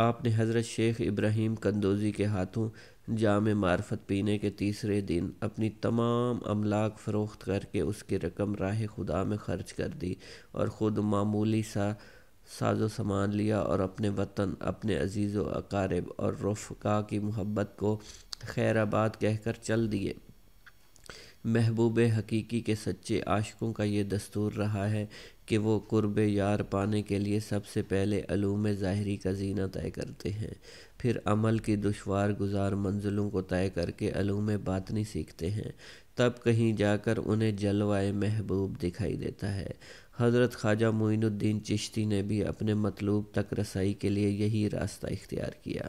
आपने हज़रत शेख इब्राहिम कंदोजी के हाथों जाम मार्फत पीने के तीसरे दिन अपनी तमाम अमलाक फ़रोख्त करके उसकी रकम राह खुदा में ख़र्च कर दी और ख़ुद मामूली सा साजो सामान लिया और अपने वतन अपने अजीज़ व अकारब और रफ़ा की मोहब्बत को खैर आबाद कह कर चल दिए महबूब हकीकी के सच्चे आशकों का ये दस्तूर रहा है कि वो कुर्ब यार पाने के लिए सबसे पहले अलूम ज़ाहरी का जीना तय करते हैं फिर अमल की दुशवार गुजार मंजिलों को तय करके अलूम बातनी सीखते हैं तब कहीं जाकर उन्हें जलवाए महबूब दिखाई देता है हज़रत ख्वाजा मोइनुद्दीन चिश्ती ने भी अपने मतलूब तक रसाई के लिए यही रास्ता इख्तियार किया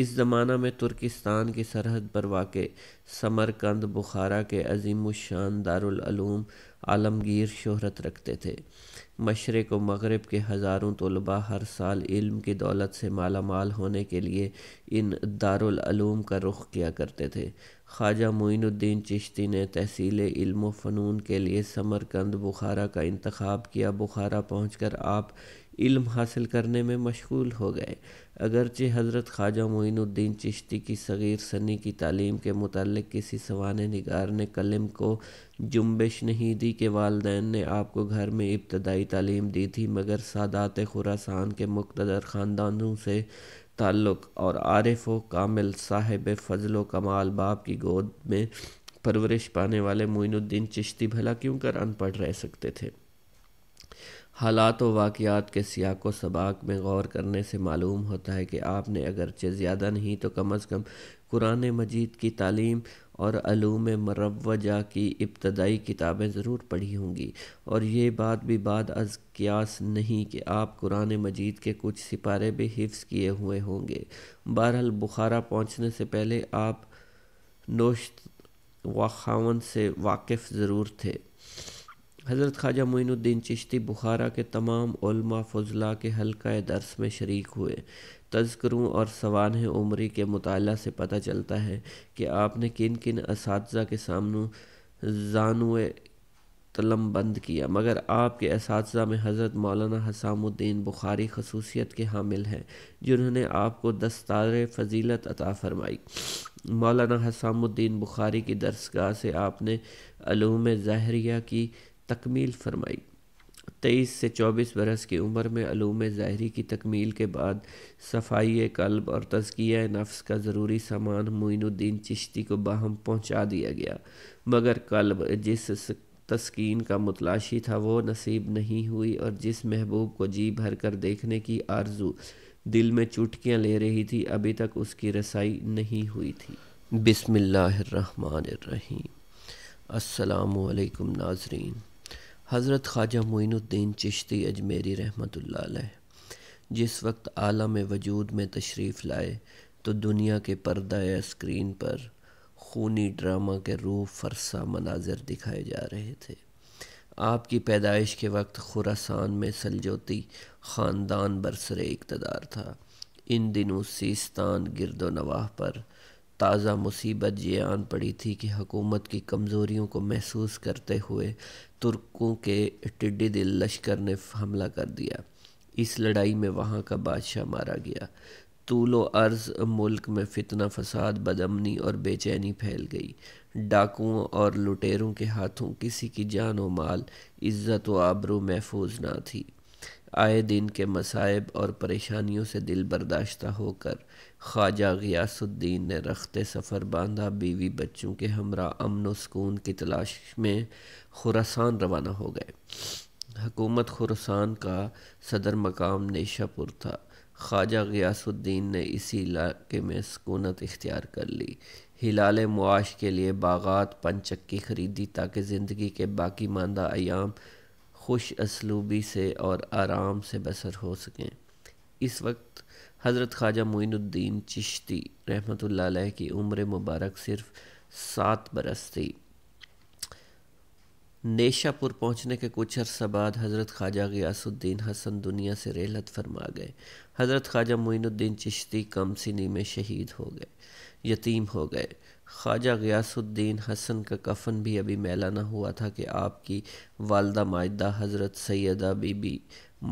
इस ज़माना में तुर्किस्तान की सरहद पर वाक़ समरकंद बुखारा के अजीम शान दारुलूम आलमगीर शोहरत रखते थे मशरक़ व मगरब के हज़ारों तलबा हर साल इल्म की दौलत से माला माल होने के लिए इन दारूम का रुख किया करते थे ख्वाजा मोनुद्दीन चिश्ती ने तहसील इल्म फ़नून के लिए समरकंद बुखारा का इंतखब किया बुखारा पहुँच कर आप इल्म हासिल करने में मशगूल हो गए अगरचे हज़रत ख्वाजा मोइनुद्दीन चिश्ती की सग़ीर सनी की तालीम के मुतालिक किसी सवान निगार ने कलम को जुम्बिश नहीं दी कि वालदेन ने आपको घर में इब्तदाई तालीम दी थी मगर सादात खुरासान के मुक्तदर ख़ानदानों से ताल्लुक़ और आरिफ व कामिल साहिब फ़जल कमाल बाप की गोद में परवरिश पाने वाले मोइनुद्दीन चिश्ती भला क्यों कर अनपढ़ रह सकते थे हालात व वाक़ात के सियाक सबाक में गौर करने से मालूम होता है कि आपने अगरचे ज़्यादा नहीं तो कम अज़ कम कुरान मजीद की तालीम और अलूम मरवजा की इब्तदाई किताबें ज़रूर पढ़ी होंगी और ये बात भी बाद अज क्यास नहीं कि आप कुरान मजीद के कुछ सिपारे भी हिफ्ज़ किए हुए होंगे बहरहाल बुखारा पहुँचने से पहले आप नोश व खावन से वाकिफ़ ज़रूर थे हज़रत ख्वाजा मोइनुद्दीन चिश्ती बुखारा के तमाम उलमा फजला के हल्का दर्स में शरीक हुए तस्करों और सवान उमरी के मुताल से पता चलता है कि आपने किन किन इस के सामने जानू तलम बंद किया मगर आपके इस में हज़रत मौलाना हसामुद्दीन बुखारी खसूसियत के हामिल हैं जिन्होंने आपको दस्तार फजीलत अता फरमाई मौलाना हसामुद्दीन बुखारी की दरसगाह से आपने अलूम ज़ाहरिया की तकमील फरमाई तेईस से चौबीस बरस की उम्र में अलूम ज़ाहरी की तकमील के बाद सफाई कल्ब और तजकिया नफ्स का ज़रूरी सामान मोइनुद्दीन चिश्ती को बाहम पहुँचा दिया गया मगर कल्ब जिस तस्कीन का मुतलाशी था वो नसीब नहीं हुई और जिस महबूब को जी भर कर देखने की आरजू दिल में चुटकियाँ ले रही थी अभी तक उसकी रसाई नहीं हुई थी बिसमीम असलकम नाजरीन हज़रत ख्वाजा मोइनुद्दीन चिश्ती अजमेरी रहमत जिस वक्त आलम वजूद में तशरीफ़ लाए तो दुनिया के पर्दा या स्क्रीन पर खूनी ड्रामा के रूप फरसा मनाजर दिखाए जा रहे थे आपकी पैदाइश के वक्त खुरासान में सलजोती ख़ानदान बरसर इकतदार था इन दिनों सीस्तान गिरदो नवाह पर ताज़ा मुसीबत ये आन पड़ी थी कि हकूमत की कमज़ोरियों को महसूस करते हुए तुर्कों के टिड्डी दिल लश्कर ने हमला कर दिया इस लड़ाई में वहाँ का बादशाह मारा गया तूलो अर्ज़ मुल्क में फितना फसाद बदमनी और बेचैनी फैल गई डाकुओं और लुटेरों के हाथों किसी की जान व माल इज़्ज़त व आबरू महफूज ना थी आए दिन के मसाइब और परेशानियों से दिल बर्दाश्त होकर ख्वाजा गयासुद्दीन ने रख्त सफ़र बांधा बीवी बच्चों के हमरा अमन व सुकून की तलाश में खुरासान रवाना हो गए हकूमत खुरासान का सदर मकाम नेशापुर था ख्वाजा गयासुद्दीन ने इसी इलाके में सुकूनत इख्तियार कर ली हिलाल मुआश के लिए बागात पनचक्की खरीदी ताकि ज़िंदगी के बाकी मानदा आयाम खुश असलूबी से और आराम से बसर हो सकें इस वक्त हज़रत ख्वाजा मोइनुद्दीन चिश्ती रहमत की उम्र मुबारक सिर्फ सात बरस थी नेशापुर पहुँचने के कुछ अरसा बाद हज़रत ख्वाजा गयासुद्दीन हसन दुनिया से रेलत फरमा गए हज़रत ख्वाजा मोइनुद्दीन चिश्ती कम सिनी में शहीद हो गए यतीम हो गए ख्वाजा गयासुद्दीन हसन का कफन भी अभी मैला ना हुआ था कि आपकी वालदा मायदा हज़रत सैदा बीबी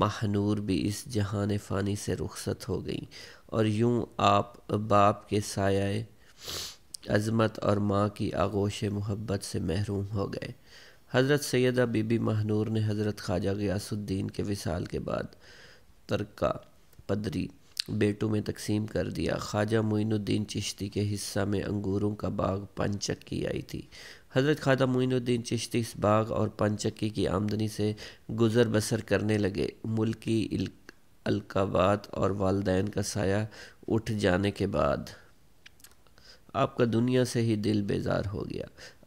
महानूर भी इस जहान फ़ानी से रुखसत हो गई और यूं आप बाप के साय अज़मत और माँ की आगोश मोहब्बत से महरूम हो गए हज़रत सैदा बीबी महानूर ने हज़रत ख्वाजा गयासुद्दीन के विसाल के बाद तरका पदरी बेटों में तकसीम कर दिया ख्वाजा मोइनुद्दीन चिश्ती के हिस्सा में अंगूरों का बाग पंचक्की आई थी हज़रत ख्वाजा मोइनुद्दीन चिश्ती इस बाग और पंचक्की की आमदनी से गुज़र बसर करने लगे मुल्की अलकाबात और वालदेन का साया उठ जाने के बाद आपका दुनिया से ही दिल बेजार हो गया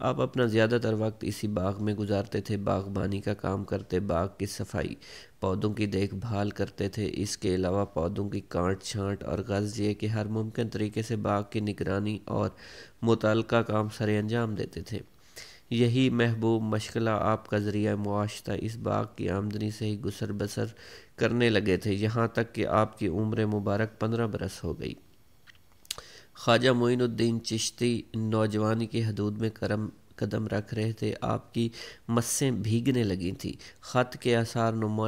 आप अपना ज़्यादातर वक्त इसी बाग में गुजारते थे बागबानी का काम करते बाग की सफाई पौधों की देखभाल करते थे इसके अलावा पौधों की काट छांट और गर्ज ये कि हर मुमकिन तरीके से बाग की निगरानी और मुतल काम सर अंजाम देते थे यही महबूब मशगला आपका ज़रिया मुआश था इस बाग की आमदनी से ही गुसर बसर करने लगे थे यहाँ तक कि आपकी उम्र मुबारक पंद्रह बरस हो गई ख्वाजा मोइनुद्दीन चिश्ती नौजवानी की हदूद में करम कदम रख रहे थे आपकी मस्सें भीगने लगी थी ख़त के आसार नुमा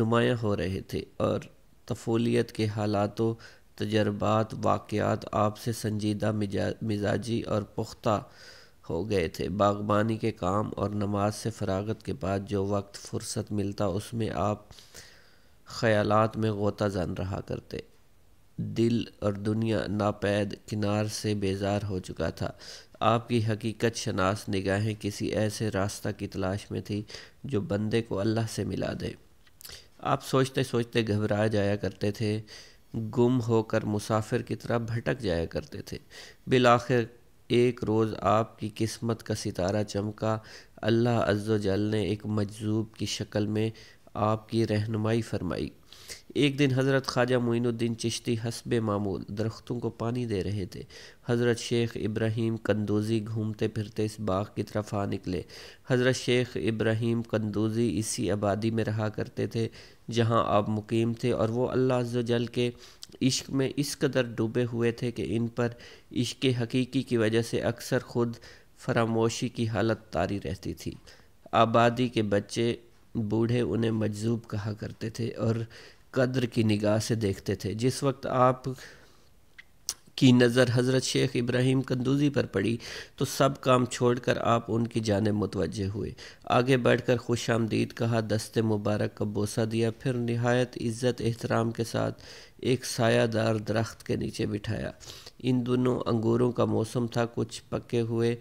नुमाया हो रहे थे और तफोलियत के हालातों तजर्बात वाक़ात आपसे संजीदा मिजाजी और पुख्ता हो गए थे बागबानी के काम और नमाज से फरागत के बाद जो वक्त फुर्सत मिलता उसमें आप ख्यालात में गोता जान रहा करते दिल और दुनिया नापैद किनार से बेजार हो चुका था आपकी हकीकत शनास निगाहें किसी ऐसे रास्ता की तलाश में थी जो बंदे को अल्लाह से मिला दे आप सोचते सोचते घबरा जाया करते थे गुम होकर मुसाफिर की तरह भटक जाया करते थे बिलाखिर एक रोज़ आपकी किस्मत का सितारा चमका अल्लाह अज्जल ने एक मजजूब की शक्ल में आपकी रहनुमाई फरमाई एक दिन हज़रत ख्वाजा मोइनुद्दीन चिश्ती हसब मामूल दरख्तों को पानी दे रहे थे हज़रत शेख इब्राहिम कंदोजी घूमते फिरते इस बाग की तरफ आ निकले हज़रत शेख इब्राहिम कंदोजी इसी आबादी में रहा करते थे जहाँ आप मुकीम थे और वो अल्लाह जल के इश्क में इस कदर डूबे हुए थे कि इन पर इश्क हकीकी की वजह से अक्सर ख़ुद फरामोशी की हालत तारी रहती थी आबादी के बच्चे बूढ़े उन्हें मजजूब कहा करते थे और कदर की निगाह से देखते थे जिस वक्त आप की नज़र हज़रत शेख इब्राहिम कंदूजी पर पड़ी तो सब काम छोड़कर आप उनकी जाने मुतवज हुए आगे बढ़कर खुश आमदीद कहा दस्ते मुबारक का बोसा दिया फिर नहायत इज़्ज़त एहतराम के साथ एक सायादार दरख्त के नीचे बिठाया इन दोनों अंगूरों का मौसम था कुछ पके हुए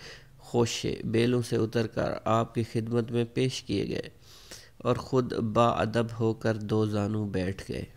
खोशे बेलों से उतर कर आपकी खिदमत में पेश किए गए और ख़ुद बाअदब होकर दो ज़ानू बैठ गए